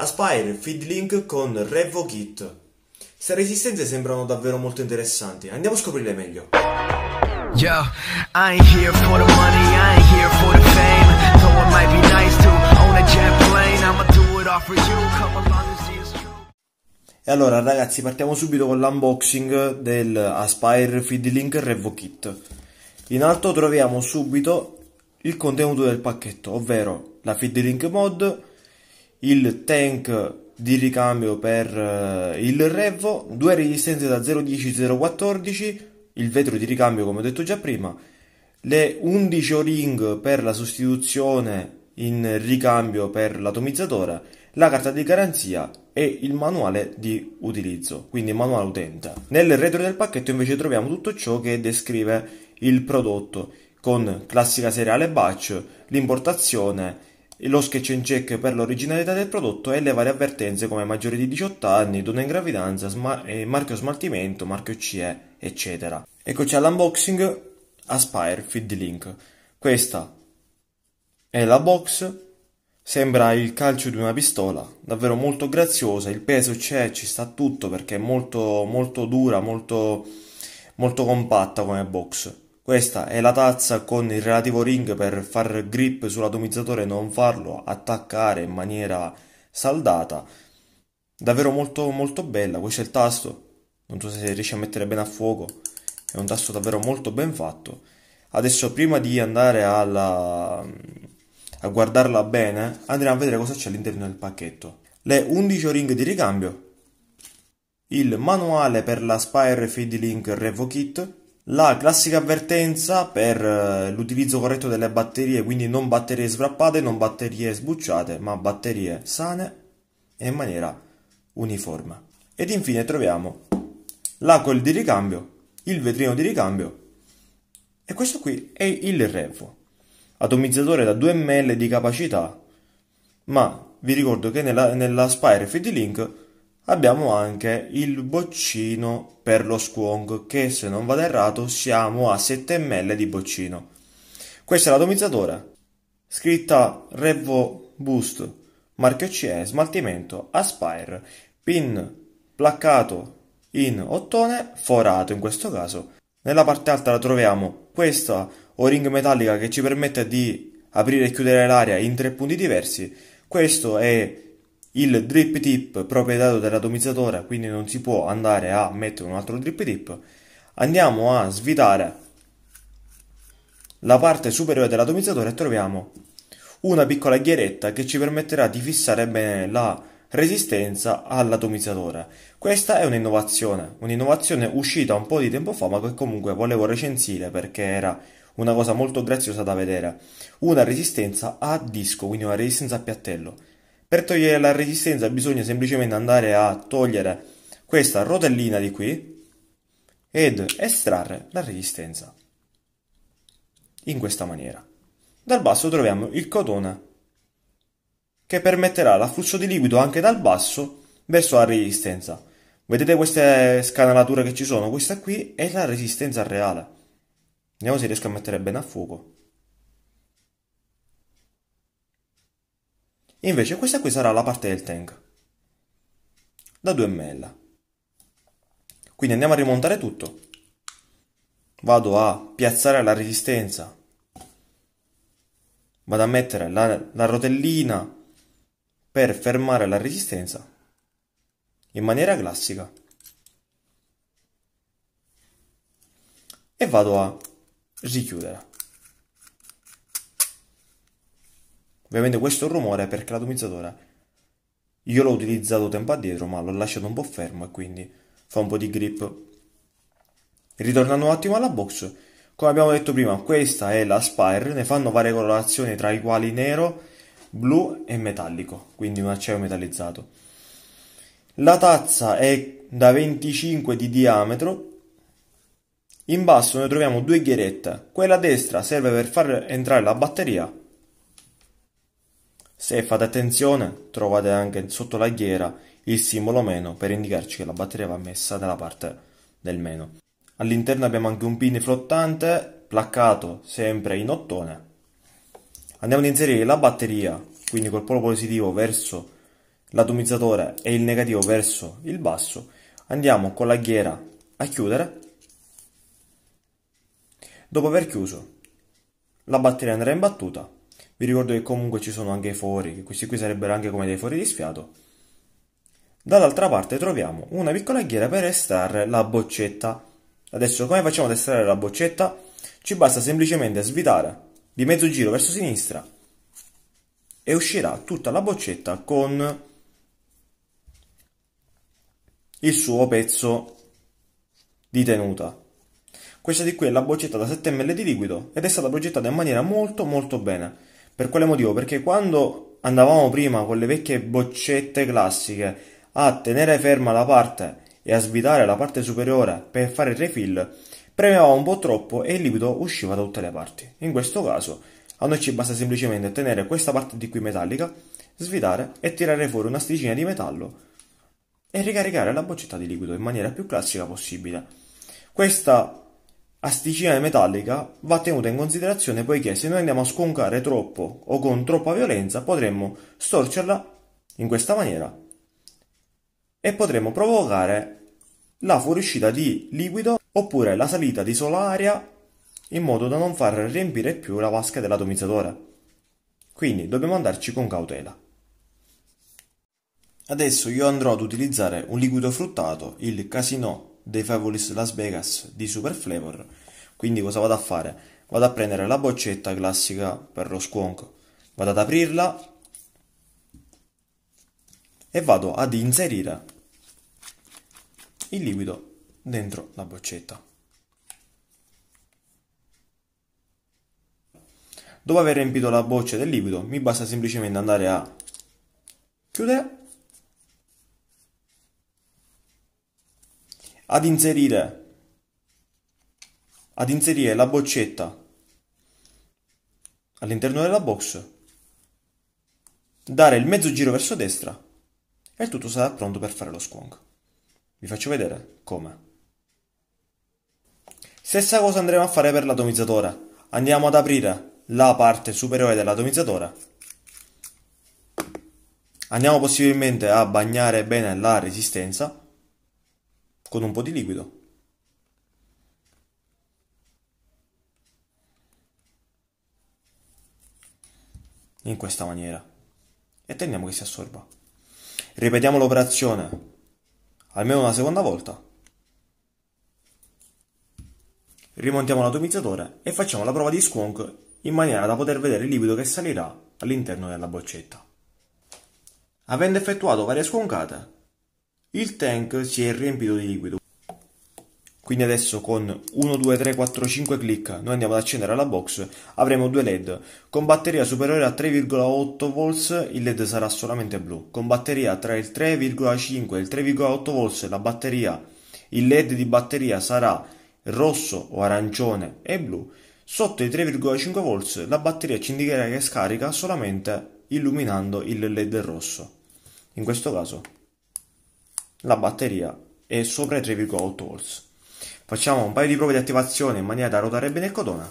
Aspire, Feedlink con RevoKit. Queste resistenze sembrano davvero molto interessanti, andiamo a scoprirle meglio. Yo, I ain't here for the money, I ain't here for the fame Though it might be nice to own a jet plane I'ma do it all for you, come along and see it's E allora ragazzi partiamo subito con l'unboxing del Aspire Feedlink RevoKit In alto troviamo subito il contenuto del pacchetto, ovvero la Feedlink mod il tank di ricambio per eh, il Revo, due resistenze da 010-014, il vetro di ricambio come ho detto già prima, le 11 O-ring per la sostituzione in ricambio per l'atomizzatore, la carta di garanzia e il manuale di utilizzo, quindi manuale utente. Nel retro del pacchetto invece troviamo tutto ciò che descrive il prodotto con classica seriale batch, l'importazione, lo sketch and check per l'originalità del prodotto e le varie avvertenze come maggiori di 18 anni, donna in gravidanza, sma- marchio smaltimento, marchio CE, eccetera. Eccoci all'unboxing Aspire Feed Link. Questa è la box, sembra il calcio di una pistola, davvero molto graziosa, il peso c'è, ci sta tutto perché è molto, molto dura, molto, molto compatta come box. Questa è la tazza con il relativo ring per far grip sull'atomizzatore e non farlo attaccare in maniera saldata. Davvero molto molto bella, questo è il tasto, non so se riesce a mettere bene a fuoco, è un tasto davvero molto ben fatto. Adesso prima di andare alla, a guardarla bene andremo a vedere cosa c'è all'interno del pacchetto. Le 11 ring di ricambio, il manuale per la Spire Feed Link Revo Kit, la classica avvertenza per eh, l'utilizzo corretto delle batterie, quindi non batterie sfrappate, non batterie sbucciate, ma batterie sane e in maniera uniforme. Ed infine troviamo la coil di ricambio, il vetrino di ricambio e questo qui è il Revo, atomizzatore da 2 ml di capacità, ma vi ricordo che nella, nella Spire FD Link abbiamo anche il boccino per lo squonk che se non vado errato siamo a 7 ml di boccino questa è l'atomizzatore scritta Revo Boost marchio CE smaltimento Aspire pin placcato in ottone forato in questo caso nella parte alta la troviamo questa o-ring metallica che ci permette di aprire e chiudere l'aria in tre punti diversi questo è il drip tip proprietario dell'atomizzatore, quindi non si può andare a mettere un altro drip tip, andiamo a svitare la parte superiore dell'atomizzatore e troviamo una piccola ghieretta che ci permetterà di fissare bene la resistenza all'atomizzatore. Questa è un'innovazione, un'innovazione uscita un po' di tempo fa ma che comunque volevo recensire perché era una cosa molto graziosa da vedere. Una resistenza a disco, quindi una resistenza a piattello. Per togliere la resistenza bisogna semplicemente andare a togliere questa rotellina di qui ed estrarre la resistenza. In questa maniera. Dal basso troviamo il cotone che permetterà l'afflusso di liquido anche dal basso verso la resistenza. Vedete queste scanalature che ci sono? Questa qui è la resistenza reale. Vediamo se riesco a mettere bene a fuoco. E invece questa qui sarà la parte del tank. Da 2 ml. Quindi andiamo a rimontare tutto. Vado a piazzare la resistenza. Vado a mettere la, la rotellina per fermare la resistenza in maniera classica. E vado a richiudere. Ovviamente questo rumore è perché l'atomizzatore io l'ho utilizzato tempo addietro ma l'ho lasciato un po' fermo e quindi fa un po' di grip. Ritornando un attimo alla box, come abbiamo detto prima questa è la Spire, ne fanno varie colorazioni tra i quali nero, blu e metallico, quindi un acciaio metallizzato. La tazza è da 25 di diametro. In basso noi troviamo due ghierette, Quella a destra serve per far entrare la batteria se fate attenzione trovate anche sotto la ghiera il simbolo meno per indicarci che la batteria va messa nella parte del meno. All'interno abbiamo anche un pin flottante placcato sempre in ottone. Andiamo ad inserire la batteria, quindi col polo positivo verso l'atomizzatore e il negativo verso il basso. Andiamo con la ghiera a chiudere. Dopo aver chiuso la batteria andrà imbattuta. battuta vi ricordo che comunque ci sono anche i fori, che questi qui sarebbero anche come dei fori di sfiato. Dall'altra parte troviamo una piccola ghiera per estrarre la boccetta. Adesso come facciamo ad estrarre la boccetta? Ci basta semplicemente svitare di mezzo giro verso sinistra e uscirà tutta la boccetta con il suo pezzo di tenuta. Questa di qui è la boccetta da 7 ml di liquido ed è stata progettata in maniera molto molto bene. Per quale motivo? Perché quando andavamo prima con le vecchie boccette classiche a tenere ferma la parte e a svitare la parte superiore per fare il refill, premevamo un po' troppo e il liquido usciva da tutte le parti. In questo caso a noi ci basta semplicemente tenere questa parte di qui metallica, svitare e tirare fuori una sticina di metallo e ricaricare la boccetta di liquido in maniera più classica possibile. Questa asticina metallica va tenuta in considerazione poiché se noi andiamo a sconcare troppo o con troppa violenza potremmo storcerla in questa maniera e potremmo provocare la fuoriuscita di liquido oppure la salita di sola aria in modo da non far riempire più la vasca dell'atomizzatore. Quindi dobbiamo andarci con cautela. Adesso io andrò ad utilizzare un liquido fruttato, il casino dei Fabulous Las Vegas di Super Flavor. Quindi cosa vado a fare? Vado a prendere la boccetta classica per lo squonk, vado ad aprirla e vado ad inserire il liquido dentro la boccetta. Dopo aver riempito la boccia del liquido mi basta semplicemente andare a chiudere ad inserire, ad inserire la boccetta all'interno della box, dare il mezzo giro verso destra e il tutto sarà pronto per fare lo squonk. Vi faccio vedere come. Stessa cosa andremo a fare per l'atomizzatore. Andiamo ad aprire la parte superiore dell'atomizzatore. Andiamo possibilmente a bagnare bene la resistenza con un po' di liquido. In questa maniera. E teniamo che si assorba. Ripetiamo l'operazione almeno una seconda volta. Rimontiamo l'atomizzatore e facciamo la prova di squonk in maniera da poter vedere il liquido che salirà all'interno della boccetta. Avendo effettuato varie squoncate, il tank si è riempito di liquido quindi adesso con 1, 2, 3, 4, 5 clic noi andiamo ad accendere la box, avremo due LED. Con batteria superiore a 3,8 V il LED sarà solamente blu. Con batteria tra il 3,5 e il 3,8 V la batteria, il LED di batteria sarà rosso o arancione e blu. Sotto i 3,5 V la batteria ci indicherà che scarica solamente illuminando il LED rosso. In questo caso la batteria e sopra i 3,8 volts. Facciamo un paio di prove di attivazione in maniera da ruotare bene il codone.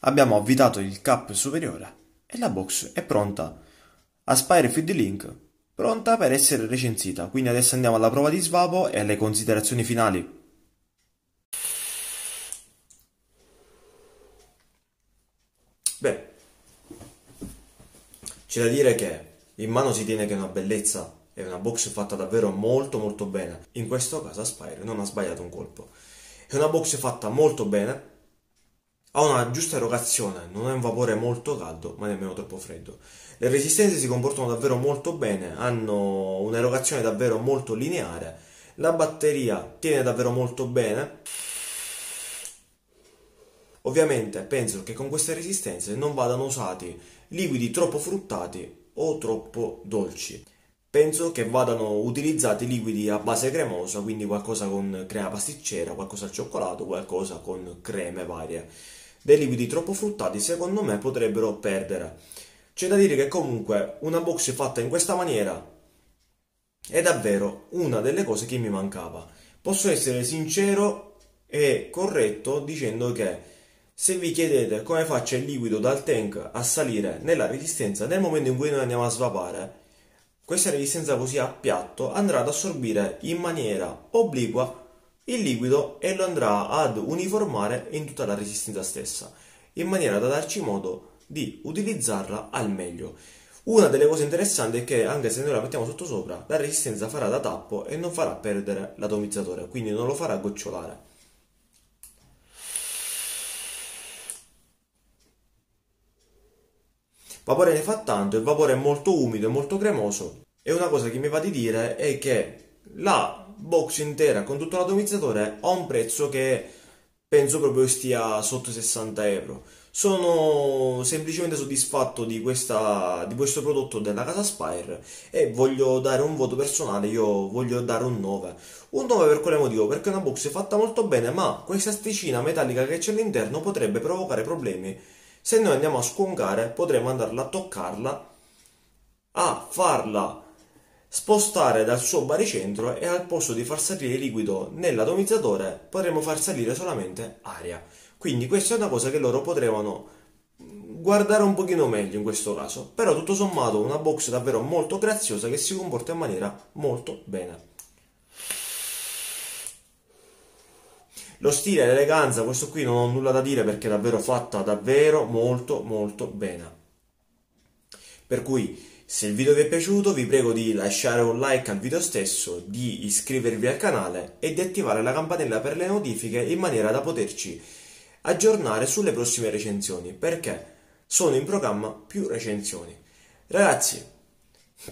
Abbiamo avvitato il cap superiore e la box è pronta. Aspire Feed Link pronta per essere recensita. Quindi adesso andiamo alla prova di svapo e alle considerazioni finali. Beh, c'è da dire che in mano si tiene che è una bellezza è una box fatta davvero molto molto bene. In questo caso Aspire non ha sbagliato un colpo. È una box fatta molto bene, ha una giusta erogazione, non è un vapore molto caldo ma nemmeno troppo freddo. Le resistenze si comportano davvero molto bene, hanno un'erogazione davvero molto lineare, la batteria tiene davvero molto bene. Ovviamente penso che con queste resistenze non vadano usati liquidi troppo fruttati o troppo dolci penso che vadano utilizzati liquidi a base cremosa, quindi qualcosa con crema pasticcera, qualcosa al cioccolato, qualcosa con creme varie. Dei liquidi troppo fruttati secondo me potrebbero perdere. C'è da dire che comunque una box fatta in questa maniera è davvero una delle cose che mi mancava. Posso essere sincero e corretto dicendo che se vi chiedete come faccia il liquido dal tank a salire nella resistenza nel momento in cui noi andiamo a svapare, questa resistenza così a piatto andrà ad assorbire in maniera obliqua il liquido e lo andrà ad uniformare in tutta la resistenza stessa, in maniera da darci modo di utilizzarla al meglio. Una delle cose interessanti è che anche se noi la mettiamo sotto sopra, la resistenza farà da tappo e non farà perdere l'atomizzatore, quindi non lo farà gocciolare. Vapore ne fa tanto, il vapore è molto umido e molto cremoso e una cosa che mi va di dire è che la box intera con tutto l'atomizzatore ha un prezzo che penso proprio stia sotto i 60 euro. Sono semplicemente soddisfatto di, questa, di questo prodotto della casa Spire e voglio dare un voto personale, io voglio dare un 9. Un 9 per quale motivo? Perché è una box fatta molto bene, ma questa sticina metallica che c'è all'interno potrebbe provocare problemi se noi andiamo a squoncare potremo andarla a toccarla, a farla spostare dal suo baricentro e al posto di far salire liquido nell'atomizzatore potremo far salire solamente aria. Quindi questa è una cosa che loro potrebbero guardare un pochino meglio in questo caso, però tutto sommato una box davvero molto graziosa che si comporta in maniera molto bene. Lo stile, l'eleganza, questo qui non ho nulla da dire perché è davvero fatta davvero molto molto bene. Per cui se il video vi è piaciuto vi prego di lasciare un like al video stesso, di iscrivervi al canale e di attivare la campanella per le notifiche in maniera da poterci aggiornare sulle prossime recensioni perché sono in programma più recensioni. Ragazzi,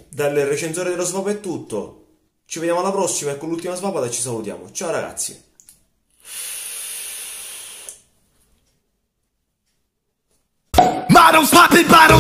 dal recensore dello swap è tutto. Ci vediamo alla prossima e con l'ultima svapata ci salutiamo. Ciao ragazzi! Happy battle.